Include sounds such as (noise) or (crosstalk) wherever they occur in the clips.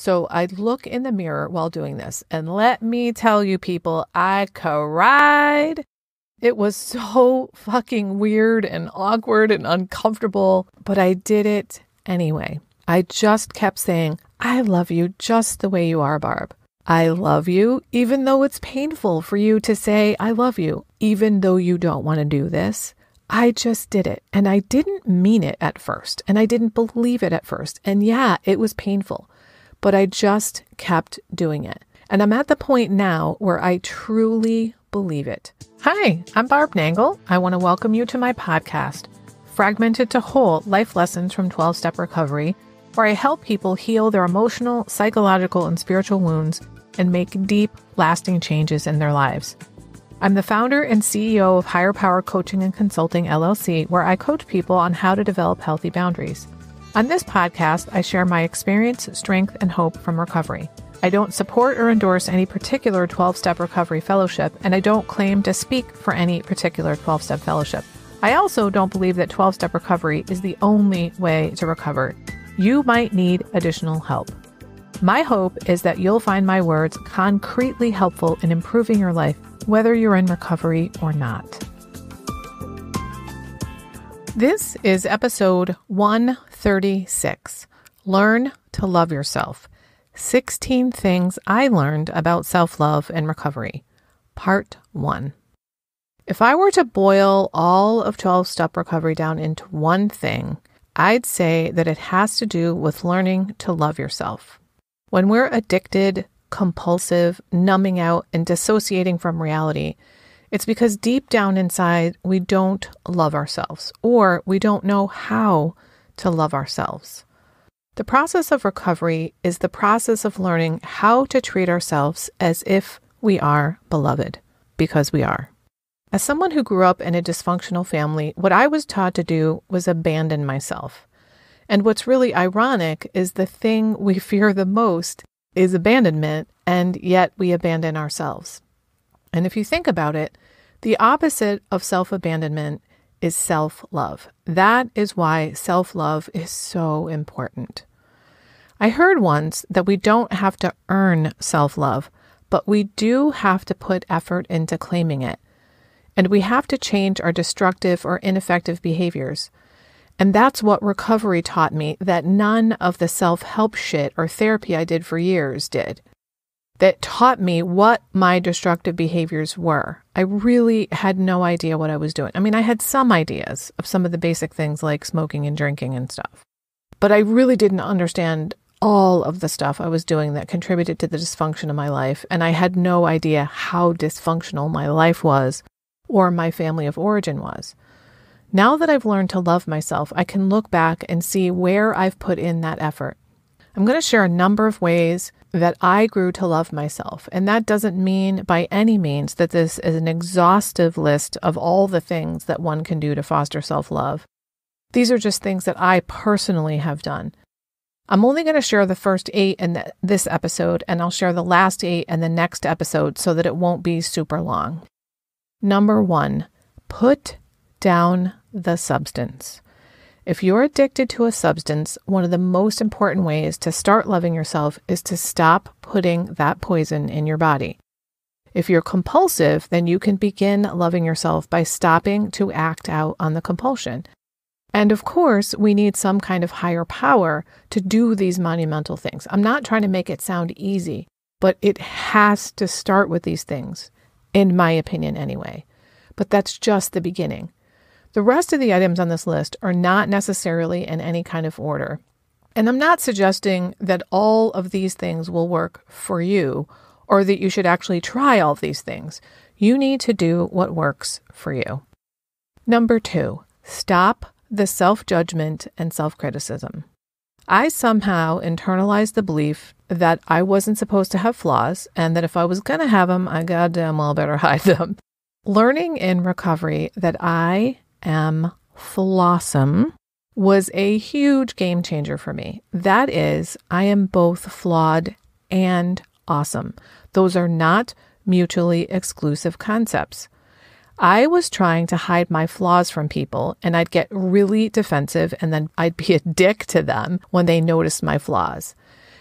So I look in the mirror while doing this. And let me tell you, people, I cried. It was (laughs) so fucking weird and awkward and uncomfortable, but I did it anyway. I just kept saying, I love you just the way you are, Barb. I love you, even though it's painful for you to say, I love you, even though you don't want to do this. I just did it. And I didn't mean it at first. And I didn't believe it at first. And yeah, it was painful but I just kept doing it. And I'm at the point now where I truly believe it. Hi, I'm Barb Nangle. I want to welcome you to my podcast, Fragmented to Whole Life Lessons from 12 Step Recovery, where I help people heal their emotional, psychological, and spiritual wounds and make deep, lasting changes in their lives. I'm the founder and CEO of Higher Power Coaching and Consulting LLC, where I coach people on how to develop healthy boundaries. On this podcast, I share my experience, strength, and hope from recovery. I don't support or endorse any particular 12 step recovery fellowship, and I don't claim to speak for any particular 12 step fellowship. I also don't believe that 12 step recovery is the only way to recover. You might need additional help. My hope is that you'll find my words concretely helpful in improving your life, whether you're in recovery or not. This is episode 136 Learn to Love Yourself 16 Things I Learned About Self Love and Recovery, Part 1. If I were to boil all of 12 step recovery down into one thing, I'd say that it has to do with learning to love yourself. When we're addicted, compulsive, numbing out, and dissociating from reality, it's because deep down inside, we don't love ourselves or we don't know how to love ourselves. The process of recovery is the process of learning how to treat ourselves as if we are beloved, because we are. As someone who grew up in a dysfunctional family, what I was taught to do was abandon myself. And what's really ironic is the thing we (laughs) fear the most is abandonment, and yet we abandon ourselves. And if you think about it, the opposite of self abandonment is self love. That is why self love is so important. I heard once that we don't have to earn self love, but we do have to put effort into claiming it. And we have to change our destructive or ineffective behaviors. And that's what recovery taught me that none of the self help shit or therapy I did for years did that taught me what my destructive behaviors were. I really had no idea what I was doing. I mean, I had some ideas of some of the basic things like smoking and drinking and stuff, but I really didn't understand all of the stuff I was doing that contributed to the dysfunction of my life. And I had no idea how dysfunctional my life was or my family of origin was. Now that I've learned to love myself, I can look back and see where I've put in that effort I'm going to share a number of ways that I grew to love myself. And that doesn't mean by any means that this is an exhaustive list of all the things that one can do to foster self love. These are just things that I personally have done. I'm only going to share the first eight in this episode, and I'll share the last eight in the next episode so that it won't be super long. Number one, put down the substance. If you're addicted to a substance, one of the most important ways to start loving yourself is to stop putting that poison in your body. If you're compulsive, then you can begin loving yourself by stopping to act out on the compulsion. And of course, we need some kind of higher power to do these monumental things. I'm not trying to make it sound easy, but it has to start with these things, in my opinion, anyway. But that's just the beginning. The rest of the items on this list are not necessarily in any kind of order. And I'm not suggesting that all of these things will work for you or that you should actually try all of these things. You need to do what works for you. Number two, stop the self judgment and self criticism. I somehow internalized the belief that I wasn't supposed to have flaws and that if I was going to have them, I goddamn well better (laughs) hide them. Learning in recovery that I M. Flossom was a huge game changer for me. That is, I am both flawed and awesome. Those are not mutually exclusive concepts. I was trying to hide my flaws from people, and I'd get really defensive, and then I'd be (laughs) a dick to them when they noticed my flaws.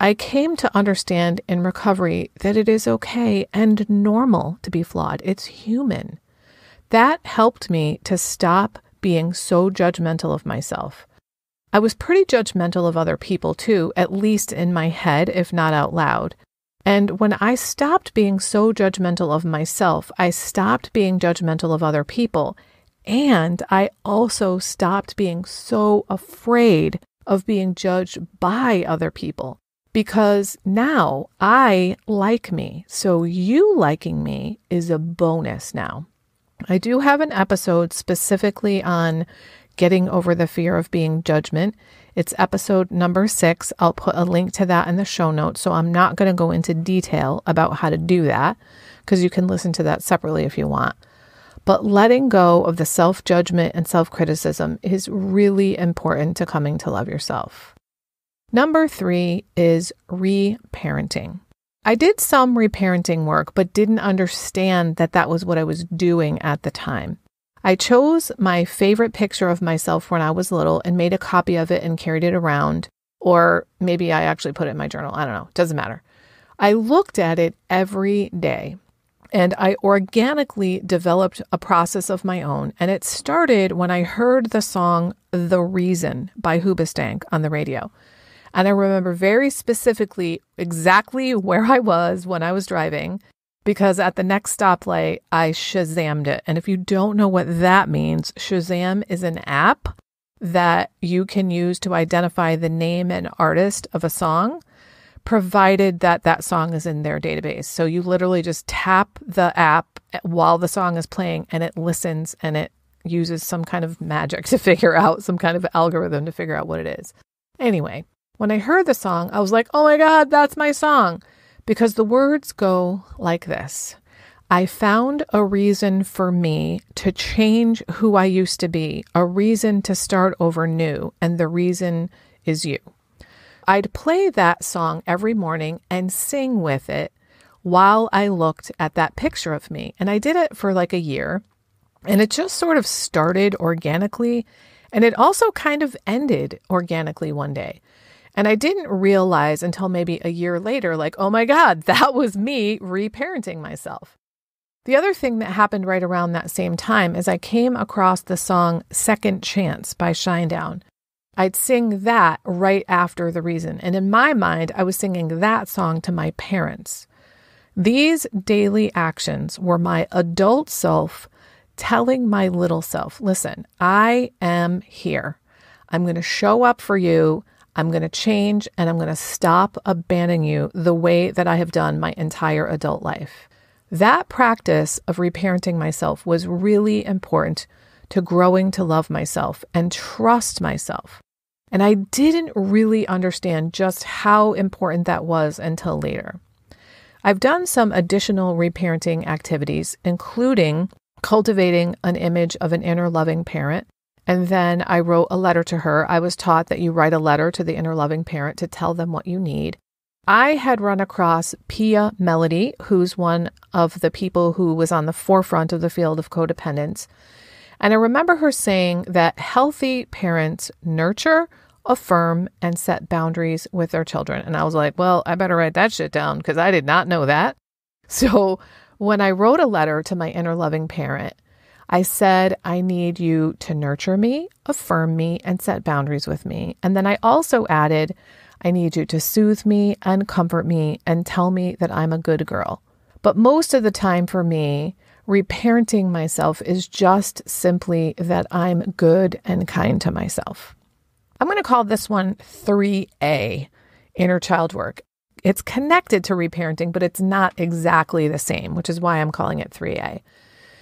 I came to understand in recovery that it is okay and normal to be flawed. It's human. That helped me to stop being so judgmental of myself. I was pretty judgmental of other people too, at least in my head, if not out loud. And when I stopped being so judgmental of myself, I stopped being judgmental of other people. And I also stopped being so afraid of being judged by other people because now I like me. So you liking me is a bonus now. I do have an episode specifically on getting over the fear of being judgment. It's episode number six. I'll put a link to that in the show notes. So I'm not going to go into detail about how to do that because you can listen to that separately if you want. But letting go of the self judgment and self criticism is really important to coming to love yourself. Number three is re parenting. I did some reparenting work, but didn't understand that that was what I was doing at the time. I chose my favorite picture of myself when I was little and made a copy of it and carried it around. Or maybe I actually put it in my journal. I don't know. Doesn't matter. I looked at it every day and I organically developed a process of my own. And it started when I heard the song The Reason by Hoobastank on the radio. And I remember very specifically exactly where I was when I was driving because at the next stoplight, I Shazammed it. And if you don't know what that means, Shazam is an app that you can use to identify the name and artist of a song, provided that that song is in their database. So you literally just tap the app while the song is playing and it listens and it uses some kind of magic (laughs) to figure out, some kind of algorithm to figure out what it is. Anyway, when I heard the song, I was like, oh my God, that's my song. Because the words go like this I found a reason for me to change who I used to be, a reason to start over new, and the reason is you. I'd play that song every morning and sing with it while I looked at that picture of me. And I did it for like a year. And it just sort of started organically. And it also kind of ended organically one day. And I didn't realize until maybe a year later, like, oh my God, (laughs) that was me reparenting myself. The other thing that happened right around that same time is I came across the song Second Chance by Shinedown. I'd sing that right after The Reason. And in my mind, I was singing that song to my parents. These daily actions were my adult self telling my little self, listen, I am here. I'm going to show up for you. I'm going to change and I'm going to stop abandoning you the way that I have done my entire adult life. That practice of reparenting myself was really important to growing to love myself and trust myself. And I didn't really understand just how important that was until later. I've done some additional reparenting activities, including cultivating an image of an inner loving parent and then I wrote a letter to her. I was taught that you write a letter to the inner loving parent to tell them what you need. I had run across Pia Melody, who's one of the people who was on the forefront of the field of codependence. And I remember her saying that healthy parents nurture, affirm, and set boundaries with their children. And I was like, well, I better write that shit down because I did not know that. So when I wrote a letter to my inner loving parent, I said, I need you to nurture me, affirm me, and set boundaries with me. And then I also added, I need you to soothe me and comfort me and tell me that I'm a good girl. But most of the time for me, reparenting myself is just simply that I'm good and kind to myself. I'm going to call this one 3A inner child work. It's connected to reparenting, but it's not exactly the same, which is why I'm calling it 3A.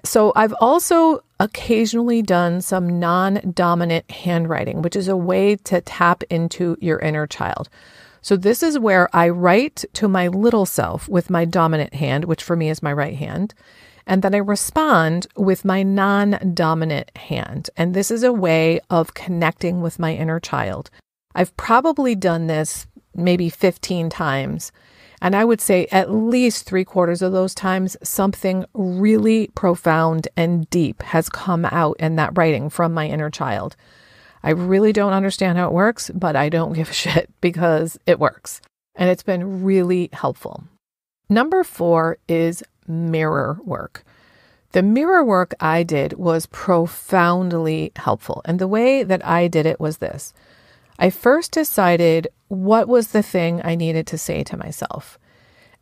So I've also occasionally done some non dominant handwriting, which is a way to tap into your inner child. So this is where I write to my little self with my dominant hand, which for me is my right hand. And then I respond with my non dominant hand. And this is a way of connecting with my inner child. I've probably done this maybe 15 times. And I would say at least three quarters of those times, something really profound and deep has come out in that writing from my inner child. I really don't understand how it works, but I don't (laughs) give a shit because it works. And it's been really helpful. Number four is mirror work. The mirror work I did was profoundly helpful. And the way that I did it was this I first decided what was the thing I needed to say to myself?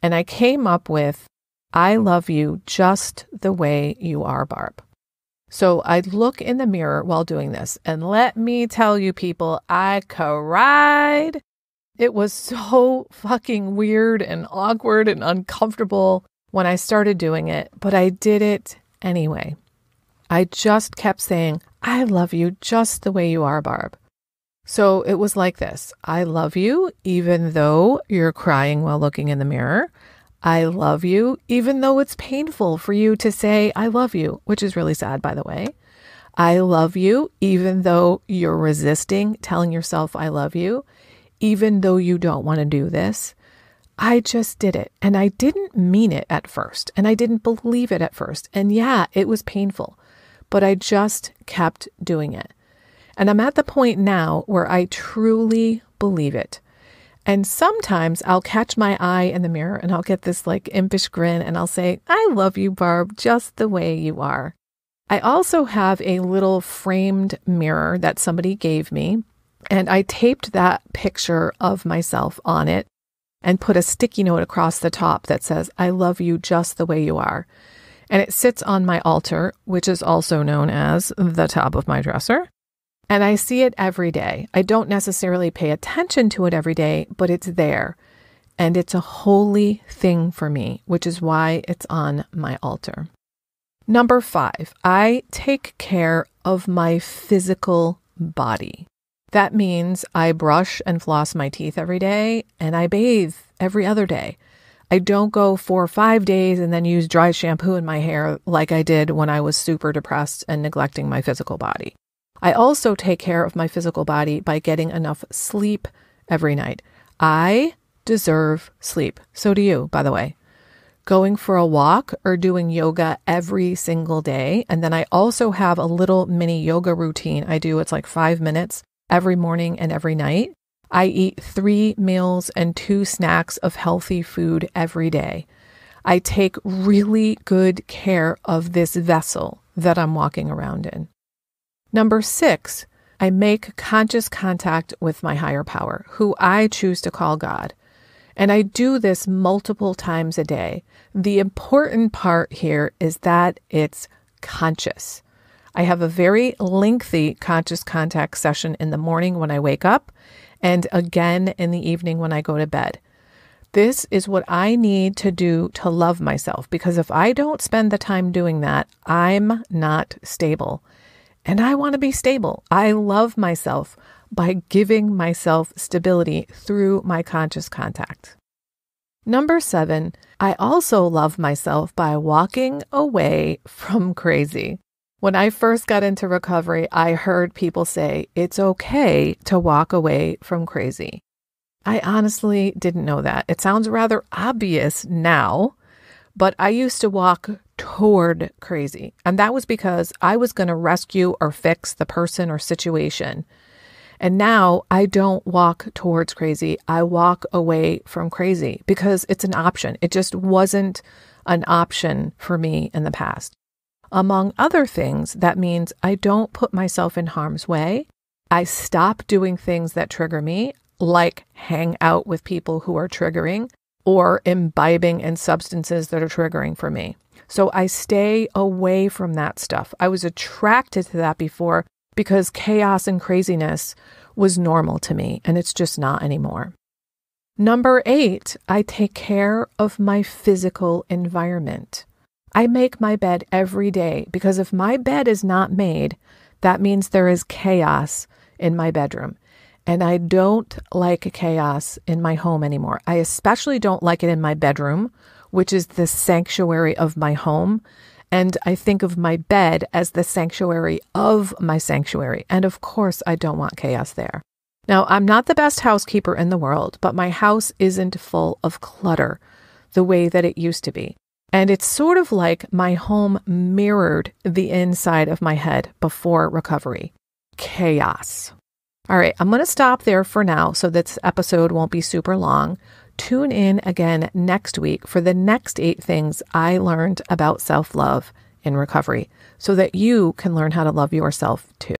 And I came up with, I love you just the way you are, Barb. So I look in the mirror while doing this. And let me tell you, people, I cried. It was (laughs) so fucking weird and awkward and uncomfortable when I started doing it, but I did it anyway. I just kept saying, I love you just the way you are, Barb. So it was like this I love you, even though you're crying while looking in the mirror. I love you, even though it's painful for you to say, I love you, which is really sad, by the way. I love you, even though you're resisting telling yourself, I love you, even though you don't want to do this. I just did it. And I didn't mean it at first. And I didn't believe it at first. And yeah, it was painful, but I just kept doing it. And I'm at the point now where I truly believe it. And sometimes I'll catch my eye in the mirror and I'll get this like impish grin and I'll say, I love you, Barb, just the way you are. I also have a little framed mirror that somebody gave me, and I taped that picture of myself on it and put a sticky note across the top that says, I love you just the way you are. And it sits on my altar, which is also known as the top of my dresser. And I see it every day. I don't necessarily pay attention to it every day, but it's there. And it's a holy thing for me, which is why it's on my altar. Number five, I take care of my physical body. That means I brush and floss my teeth every day and I bathe every other day. I don't go four or five days and then use dry shampoo in my hair like I did when I was super depressed and neglecting my physical body. I also take care of my physical body by getting enough sleep every night. I deserve sleep. So do you, by the way. Going for a walk or doing yoga every single day. And then I also have a little mini yoga routine I do. It's like five minutes every morning and every night. I eat three meals and two snacks of healthy food every day. I take really good care of this vessel that I'm walking around in. Number six, I make conscious contact with my higher power, who I choose to call God. And I do this multiple times a day. The important part here is that it's conscious. I have a very lengthy conscious contact session in the morning when I wake up and again in the evening when I go to bed. This is what I need to do to love myself because if I don't spend the time doing that, I'm not stable. And I want to be stable. I love myself by giving myself stability through my conscious contact. Number seven, I also love myself by walking away from crazy. When I first got into recovery, I heard people say it's okay to walk away from crazy. I honestly didn't know that. It sounds rather obvious now, but I used to walk toward crazy. And that was because I was going to rescue or fix the person or situation. And now I don't walk towards crazy. I walk away from crazy because it's an option. It just wasn't an option for me in the past. Among other things, that means I don't put myself in harm's way. I stop doing things that trigger me, like hang out with people who are triggering or imbibing in substances that are triggering for me. So I stay away from that stuff. I was attracted to that before because chaos and craziness was normal to me, and it's just not anymore. Number eight, I take care of my physical environment. I make my bed every day because if my bed is not made, that means there is chaos in my bedroom. And I don't like chaos in my home anymore. I especially don't like it in my bedroom which is the sanctuary of my home. And I think of my bed as the sanctuary of my sanctuary. And of course, I don't want chaos there. Now, I'm not the best housekeeper in the world, but my house isn't full of clutter the way that it used to be. And it's sort of like my home mirrored the inside of my head before recovery chaos. All right, I'm going to stop there for now so this episode won't be super long tune in again next week for the next eight things I learned about self love in recovery so that you can learn how to love yourself too.